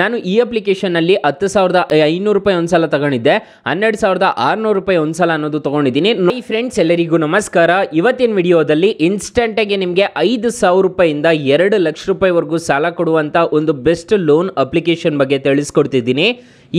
ನಾನು ಈ ಅಪ್ಲಿಕೇಶನಲ್ಲಿ ಹತ್ತು ಸಾವಿರದ ಐನೂರು ರೂಪಾಯಿ ಒಂದು ಸಲ ತಗೊಂಡಿದ್ದೆ ಹನ್ನೆರಡು ಸಾವಿರದ ಆರುನೂರು ರೂಪಾಯಿ ಒಂದು ಸಲ ಅನ್ನೋದು ತೊಗೊಂಡಿದ್ದೀನಿ ಈ ಫ್ರೆಂಡ್ಸ್ ಎಲ್ಲರಿಗೂ ನಮಸ್ಕಾರ ಇವತ್ತಿನ ವಿಡಿಯೋದಲ್ಲಿ ಇನ್ಸ್ಟೆಂಟಾಗಿ ನಿಮಗೆ ಐದು ಸಾವಿರ ರೂಪಾಯಿಂದ ಎರಡು ಲಕ್ಷ ರೂಪಾಯಿವರೆಗೂ ಸಾಲ ಕೊಡುವಂಥ ಒಂದು ಬೆಸ್ಟ್ ಲೋನ್ ಅಪ್ಲಿಕೇಶನ್ ಬಗ್ಗೆ ತಿಳಿಸ್ಕೊಡ್ತಿದ್ದೀನಿ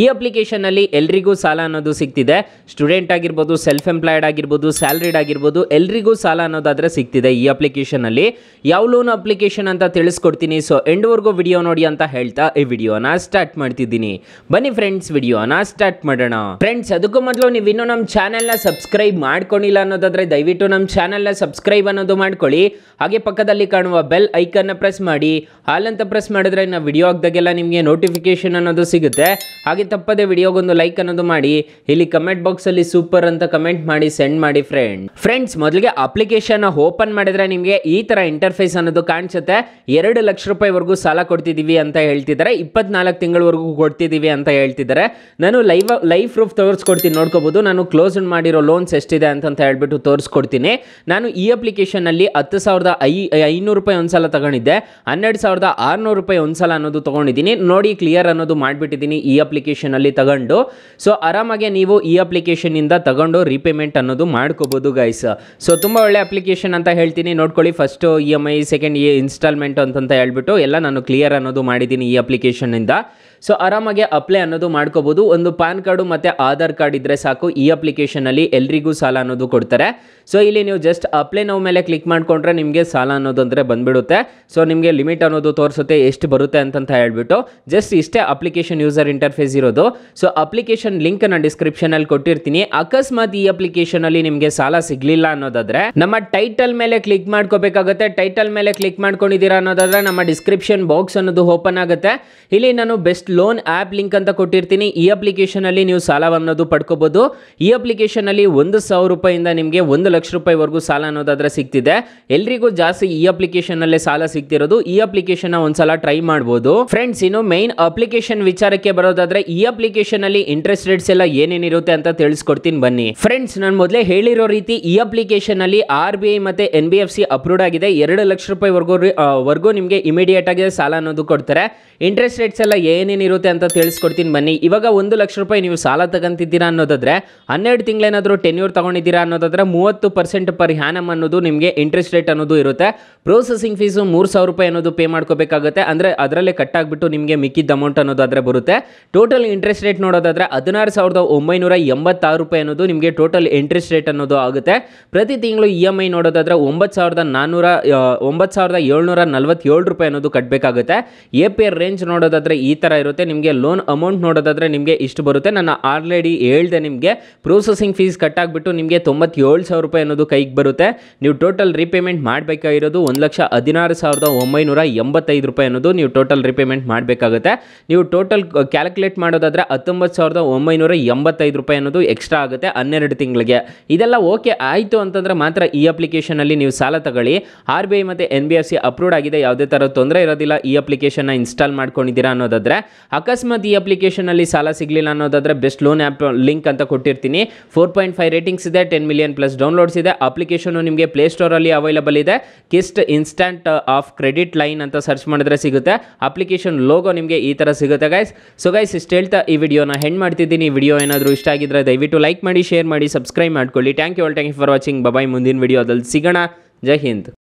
ಈ ಅಪ್ಲಿಕೇಶನಲ್ಲಿ ಎಲ್ರಿಗೂ ಸಾಲ ಅನ್ನೋದು ಸಿಗ್ತಿದೆ ಸ್ಟೂಡೆಂಟ್ ಆಗಿರ್ಬೋದು ಸೆಲ್ಫ್ ಎಂಪ್ಲಾಯ್ಡ್ ಆಗಿರ್ಬೋದು ಸ್ಯಾಲ್ರಿಡ್ ಆಗಿರ್ಬೋದು ಎಲ್ರಿಗೂ ಸಾಲ ಅನ್ನೋದಾದರೆ ಸಿಗ್ತಿದೆ ಈ ಅಪ್ಲಿಕೇಶನಲ್ಲಿ ಯಾವ ಲೋನ್ ಅಪ್ಲಿಕೇಶನ್ ಅಂತ ತಿಳಿಸ್ಕೊಡ್ತೀನಿ ಸೊ ಎಂಡ್ವರೆಗೂ ವಿಡಿಯೋ ನೋಡಿ ಅಂತ ಹೇಳ್ತಾ ಈ ವಿಡಿಯೋನ ಸ್ಟಾರ್ಟ್ ಮಾಡ್ತಿದ್ದೀನಿ ಬನ್ನಿ ಫ್ರೆಂಡ್ಸ್ ವಿಡಿಯೋನ ಸ್ಟಾರ್ಟ್ ಮಾಡೋಣ ಫ್ರೆಂಡ್ಸ್ ಅದಕ್ಕೂ ಮೊದಲು ನೀವು ಇನ್ನೂ ನಮ್ಮ ಚಾನೆಲ್ನ ಸಬ್ಸ್ಕ್ರೈಬ್ ಮಾಡ್ಕೊಂಡಿಲ್ಲ ಅನ್ನೋದಾದ್ರೆ ದಯವಿಟ್ಟು ನಮ್ಮ ಚಾನೆಲ್ನ ಸಬ್ಸ್ಕ್ರೈಬ್ ಅನ್ನೋದು ಮಾಡ್ಕೊಳ್ಳಿ ಹಾಗೆ ಪಕ್ಕದಲ್ಲಿ ಕಾಣುವ ಬೆಲ್ ಐಕನ್ನ ಪ್ರೆಸ್ ಮಾಡಿ ಹಾಲ್ ಅಂತ ಪ್ರೆಸ್ ಮಾಡಿದ್ರೆ ನಾವು ವಿಡಿಯೋ ಆಗ್ದಾಗೆಲ್ಲ ನಿಮಗೆ ನೋಟಿಫಿಕೇಶನ್ ಅನ್ನೋದು ಸಿಗುತ್ತೆ ಹಾಗೆ ತಪ್ಪದೆ ವಿಡಿಯೋಗೊಂದು ಲೈಕ್ ಅನ್ನೋದು ಮಾಡಿ ಇಲ್ಲಿ ಕಮೆಂಟ್ ಬಾಕ್ಸಲ್ಲಿ ಸೂಪರ್ ಅಂತ ಕಮೆಂಟ್ ಮಾಡಿ ಸೆಂಡ್ ಮಾಡಿ ಫ್ರೆಂಡ್ ಫ್ರೆಂಡ್ಸ್ ಮೊದಲಿಗೆ ಅಪ್ಲಿಕೇಶನ್ ಓಪನ್ ಮಾಡಿದ್ರೆ ನಿಮಗೆ ಈ ಥರ ಇಂಟರ್ಫೇಸ್ ಅನ್ನೋದು ಕಾಣಿಸುತ್ತೆ ಎರಡು ಲಕ್ಷ ರೂಪಾಯಿವರೆಗೂ ಸಾಲ ಕೊಡ್ತಿದ್ದೀವಿ ಅಂತ ಹೇಳ್ತಿದ್ದಾರೆ ಇಪ್ಪತ್ನಾಲ್ಕು ತಿಂಗಳವರೆಗೂ ಕೊಡ್ತಿದ್ದೀವಿ ಅಂತ ಹೇಳ್ತಿದ್ದಾರೆ ನಾನು ಲೈವ್ ಲೈಫ್ ಪ್ರೂಫ್ ತೋರಿಸ್ಕೊಡ್ತೀನಿ ನೋಡ್ಕೋಬೋದು ನಾನು ಕ್ಲೋಸ್ ಮಾಡಿರೋ ಲೋನ್ಸ್ ಎಷ್ಟಿದೆ ಅಂತ ಹೇಳ್ಬಿಟ್ಟು ತೋರಿಸ್ಕೊಡ್ತೀನಿ ನಾನು ಈ ಅಪ್ಲಿಕೇಶನಲ್ಲಿ ಹತ್ತು ಸಾವಿರದ ಐ ಐನೂರು ರೂಪಾಯಿ ಒಂದು ಸಲ ತಗೊಂಡಿದ್ದೆ ಹನ್ನೆರಡು ಸಾವಿರದ ಆರುನೂರು ರೂಪಾಯಿ ಒಂದು ಸಲ ಅನ್ನೋದು ತಗೊಂಡಿದ್ದೀನಿ ನೋಡಿ ಕ್ಲಿಯರ್ ಅನ್ನೋದು ಮಾಡಿಬಿಟ್ಟಿದ್ದೀನಿ ಈ ಅಪ್ಲಿಕೇಶನ್ ಅಪ್ಲಿಕೇಶನಲ್ಲಿ ತಗೊಂಡು ಸೊ ಆರಾಮಾಗೆ ನೀವು ಈ ಅಪ್ಲಿಕೇಶನಿಂದ ತಗೊಂಡು ರೀಪೇಮೆಂಟ್ ಅನ್ನೋದು ಮಾಡ್ಕೋಬೋದು ಗೈಸ್ ಸೊ ತುಂಬ ಒಳ್ಳೆ ಅಪ್ಲಿಕೇಶನ್ ಅಂತ ಹೇಳ್ತೀನಿ ನೋಡ್ಕೊಳ್ಳಿ first E M I second ಇ ಇನ್ಸ್ಟಾಲ್ಮೆಂಟ್ ಅಂತಂತ ಹೇಳ್ಬಿಟ್ಟು ಎಲ್ಲ ನಾನು ಕ್ಲಿಯರ್ ಅನ್ನೋದು ಮಾಡಿದ್ದೀನಿ ಈ ಅಪ್ಲಿಕೇಶನಿಂದ ಸೊ ಆರಾಮಾಗಿ ಅಪ್ಲೈ ಅನ್ನೋದು ಮಾಡ್ಕೋಬೋದು ಒಂದು ಪ್ಯಾನ್ ಕಾರ್ಡು ಮತ್ತು ಆಧಾರ್ ಕಾರ್ಡ್ ಇದ್ದರೆ ಸಾಕು ಈ ಅಪ್ಲಿಕೇಶನಲ್ಲಿ ಎಲ್ರಿಗೂ ಸಾಲ ಅನ್ನೋದು ಕೊಡ್ತಾರೆ ಸೊ ಇಲ್ಲಿ ನೀವು ಜಸ್ಟ್ ಅಪ್ಲೈ ನಾವು ಮೇಲೆ ಕ್ಲಿಕ್ ಮಾಡಿಕೊಂಡ್ರೆ ನಿಮಗೆ ಸಾಲ ಅನ್ನೋದು ಅಂದರೆ ಬಂದ್ಬಿಡುತ್ತೆ ಸೊ ನಿಮಗೆ ಲಿಮಿಟ್ ಅನ್ನೋದು ತೋರಿಸುತ್ತೆ ಎಷ್ಟು ಬರುತ್ತೆ ಅಂತಂತ ಹೇಳ್ಬಿಟ್ಟು ಜಸ್ಟ್ ಇಷ್ಟೇ ಅಪ್ಲಿಕೇಶನ್ ಯೂಸರ್ ಇಂಟರ್ಫೇಸ್ ಇರೋದು ಸೊ ಅಪ್ಲಿಕೇಶನ್ ಲಿಂಕ್ ನಾನು ಅಲ್ಲಿ ಕೊಟ್ಟಿರ್ತೀನಿ ಅಕಸ್ಮಾತ್ ಈ ಅಪ್ಲಿಕೇಶನ್ ಅಲ್ಲಿ ನಿಮಗೆ ಸಾಲ ಸಿಗ್ಲಿಲ್ಲ ಅನ್ನೋದಾದ್ರೆ ನಮ್ಮ ಟೈಟಲ್ ಮೇಲೆ ಕ್ಲಿಕ್ ಮಾಡ್ಕೋಬೇಕಾಗುತ್ತೆ ಟೈಟಲ್ ಮೇಲೆ ಕ್ಲಿಕ್ ಮಾಡ್ಕೊಂಡಿದ್ದೀರಾ ಅನ್ನೋದಾದ್ರೆ ನಮ್ಮ ಡಿಸ್ಕ್ರಿಪ್ಷನ್ ಬಾಕ್ಸ್ ಅನ್ನೋದು ಓಪನ್ ಆಗುತ್ತೆ ಇಲ್ಲಿ ನಾನು ಬೆಸ್ಟ್ ಲೋನ್ ಆಪ್ ಲಿಂಕ್ ಅಂತ ಕೊಟ್ಟಿರ್ತೀನಿ ಈ ಅಪ್ಲಿಕೇಶನ್ ಅಲ್ಲಿ ನೀವು ಸಾಲವನ್ನೋದು ಪಡ್ಕೋಬೋದು ಈ ಅಪ್ಲಿಕೇಶನ್ ಅಲ್ಲಿ ಒಂದು ಸಾವಿರ ರೂಪಾಯಿಂದ ನಿಮಗೆ ಒಂದು ಲಕ್ಷ ರೂಪಾಯಿವರೆಗೂ ಸಾಲ ಅನ್ನೋದಾದ್ರೆ ಸಿಗ್ತಿದೆ ಎಲ್ರಿಗೂ ಜಾಸ್ತಿ ಈ ಅಪ್ಲಿಕೇಶನಲ್ಲೇ ಸಾಲ ಸಿಗ್ತಿರೋದು ಈ ಅಪ್ಲಿಕೇಶನ್ ಒಂದ್ಸಲ ಟ್ರೈ ಮಾಡಬಹುದು ಫ್ರೆಂಡ್ಸ್ ಇನ್ನು ಮೈನ್ ಅಪ್ಲಿಕೇಶನ್ ವಿಚಾರಕ್ಕೆ ಬರೋದಾದ್ರೆ ಈ ಅಪ್ಲಿಕೇಶನ್ ಅಲ್ಲಿ ಇಂಟ್ರೆಸ್ಟ್ ರೇಟ್ಸ್ ಎಲ್ಲ ಏನೇನಿರುತ್ತೆ ಅಂತ ತಿಳಿಸ್ಕೊಡ್ತೀನಿ ಬನ್ನಿ ಫ್ರೆಂಡ್ಸ್ ನಾನು ಮೊದಲೇ ಹೇಳಿರೋ ರೀತಿ ಈ ಅಪ್ಲಿಕೇಶನ್ ಅಲ್ಲಿ ಆರ್ ಬಿ ಐ ಮತ್ತೆ N B F C approved ಆಗಿದೆ ಎರಡು ಲಕ್ಷ ರೂಪಾಯಿ ವರ್ಗೂ ವರ್ಗೂ ನಿಮಗೆ ಇಮಿಡಿಯೇಟ್ ಆಗಿ ಸಾಲ ಅನ್ನೋದು ಕೊಡ್ತಾರೆ ಇಂಟ್ರೆಸ್ಟ್ ರೇಟ್ಸ್ ಎಲ್ಲ ಏನೇನಿರುತ್ತೆ ಅಂತ ತಿಳಿಸ್ಕೊಡ್ತೀನಿ ಬನ್ನಿ ಇವಾಗ ಒಂದು ಲಕ್ಷ ರೂಪಾಯಿ ನೀವು ಸಾಲ ತಗೊಂತಿದ್ದೀರಾ ಅನ್ನೋದಾದ್ರೆ ಹನ್ನೆರಡು ತಿಂಗಳೇನಾದರೂ ಟೆನ್ಯೂರ್ ತಗೊಂಡಿದ್ದೀರಾ ಅನ್ನೋದಾದ್ರೆ ಮೂವತ್ತು ಪರ್ಸೆಂಟ್ ಪರ್ ಹ್ಯಾನಮ್ ಅನ್ನೋದು ನಿಮಗೆ ಇಂಟ್ರೆಸ್ಟ್ ರೇಟ್ ಅನ್ನೋದು ಇರುತ್ತೆ ಪ್ರೊಸೆಸಿಂಗ್ ಫೀಸು ಮೂರು ಸಾವಿರ ರೂಪಾಯಿ ಅನ್ನೋದು ಪೇ ಮಾಡ್ಕೋಬೇಕಾಗುತ್ತೆ ಅಂದರೆ ಅದರಲ್ಲೇ ಕಟ್ ಆಗಿಬಿಟ್ಟು ನಿಮಗೆ ಮಿಕ್ಕಿದ್ದ ಅಮೌಂಟ್ ಅನ್ನೋದು ಬರುತ್ತೆ ಟೋಟಲ್ ಟೋಟಲ್ ಇಂಟ್ರೆಸ್ಟ್ ರೇಟ್ ನೋಡೋದಾದ್ರೆ ಹದಿನಾರು ಸಾವಿರದ ಒಂಬೈನೂರ ಎಂಬತ್ತಾರು ರೂಪಾಯಿ ಅನ್ನೋದು ನಿಮಗೆ ಟೋಟಲ್ ಇಂಟ್ರೆಸ್ಟ್ ರೇಟ್ ಅನ್ನೋದು ಆಗುತ್ತೆ ಪ್ರತಿ ತಿಂಗಳು ಇ e ಎಮ್ ಐ ನೋಡೋದಾದ್ರೆ ಒಂಬತ್ತು ಸಾವಿರದ ನಾನ್ನೂರ ಒಂಬತ್ತು ಸಾವಿರದ ಏಳ್ನೂರ ನಲ್ವತ್ತೇಳು ರೂಪಾಯಿ ಅನ್ನೋದು ಕಟ್ಟಬೇಕಾಗುತ್ತೆ ಎ ಪಿ ಆರ್ ರೇಂಜ್ ನೋಡೋದಾದ್ರೆ ಈ ಥರ ಇರುತ್ತೆ ನಿಮಗೆ ಲೋನ್ ಅಮೌಂಟ್ ನೋಡೋದಾದ್ರೆ ನಿಮಗೆ ಇಷ್ಟು ಬರುತ್ತೆ ನಾನು ಆಲ್ರೆಡಿ ಹೇಳ್ದೆ ನಿಮಗೆ ಪ್ರೊಸೆಸಿಂಗ್ ಫೀಸ್ ಕಟ್ಟಾಗ್ಬಿಟ್ಟು ನಿಮಗೆ ತೊಂಬತ್ತೇಳು ಸಾವಿರ ರೂಪಾಯಿ ಅನ್ನೋದು ಕೈಗೆ ಬರುತ್ತೆ ನೀವು ಟೋಟಲ್ ರೀಪೇಮೆಂಟ್ ಮಾಡಬೇಕಾಗಿರೋದು ಒಂದು ಲಕ್ಷ ಹದಿನಾರು ಸಾವಿರದ ಒಂಬೈನೂರ ಎಂಬತ್ತೈದು ರೂಪಾಯಿ ಅನ್ನೋದು ನೀವು ಟೋಟಲ್ ರೀಪೇಮೆಂಟ್ ಮಾಡಬೇಕಾಗುತ್ತೆ ನೀವು ಟೋಟಲ್ ಕ್ಯಾಲ್ಕುಲೇಟ್ ಮಾಡೋದಾದರೆ ಹತ್ತೊಂಬತ್ತು ಸಾವಿರದ ಒಂಬೈನೂರ ಎಂಬತ್ತೈದು ರೂಪಾಯಿ ಅನ್ನೋದು ಎಕ್ಸ್ಟ್ರಾ ಆಗುತ್ತೆ ಹನ್ನೆರಡು ತಿಂಗಳಿಗೆ ಇದೆಲ್ಲ ಓಕೆ ಆಯಿತು ಅಂತಂದರೆ ಮಾತ್ರ ಈ ಅಪ್ಲಿಕೇಶನಲ್ಲಿ ನೀವು ಸಾಲ ತಗೊಳ್ಳಿ ಆರ್ ಬಿ ಐ ಮತ್ತು N B F C approved ಆಗಿದೆ ಯಾವುದೇ ಥರ ತೊಂದರೆ ಇರೋದಿಲ್ಲ ಈ ಅಪ್ಲಿಕೇಶನ್ನ ಇನ್ಸ್ಟಾಲ್ ಮಾಡ್ಕೊಂಡಿದ್ದೀರಾ ಅನ್ನೋದಾದರೆ ಅಕಸ್ಮಾತ್ ಈ ಅಪ್ಲಿಕೇಶನಲ್ಲಿ ಸಾಲ ಸಿಗಲಿಲ್ಲ ಅನ್ನೋದಾದರೆ ಬೆಸ್ಟ್ ಲೋನ್ ಆ್ಯಪ್ ಲಿಂಕ್ ಅಂತ ಕೊಟ್ಟಿರ್ತೀನಿ ಫೋರ್ ಪಾಯಿಂಟ್ ಫೈವ್ ರೇಟಿಂಗ್ಸ್ ಇದೆ ಟೆನ್ ಮಿಲಿಯನ್ ಪ್ಲಸ್ ಡೌನ್ಲೋಡ್ಸ್ ಇದೆ ಅಪ್ಲಿಕೇಶನು ನಿಮಗೆ ಪ್ಲೇಸ್ಟೋರಲ್ಲಿ ಅವೈಲಬಲ್ ಇದೆ Kissht instant of credit line ಅಂತ ಸರ್ಚ್ ಮಾಡಿದ್ರೆ ಸಿಗುತ್ತೆ ಅಪ್ಲಿಕೇಶನ್ ಲೋಗೋ ನಿಮಗೆ ಈ ಥರ ಸಿಗುತ್ತೆ ಗೈಸ್ ಸೊ ಗೈಸ್ ಇಷ್ಟೇ ಹೇಳ್ತಾ ಈ ವಿಡಿಯೋನ ಹೆಣ್ಣು ಮಾಡ್ತಿದ್ದೀನಿ ವಿಡಿಯೋ ಏನಾದರೂ ಇಷ್ಟ ಆಗಿದ್ರೆ ದಯವಿಟ್ಟು ಲೈಕ್ ಮಾಡಿ ಶೇರ್ ಮಾಡಿ ಸಬ್ಸ್ಕ್ರೈಬ್ ಮಾಡ್ಕೊಳ್ಳಿ thank you all thank you for watching bye bye ಮುಂದಿನ ವಿಡಿಯೋದಲ್ಲಿ ಸಿಗೋಣ ಜೈ ಹಿಂದ್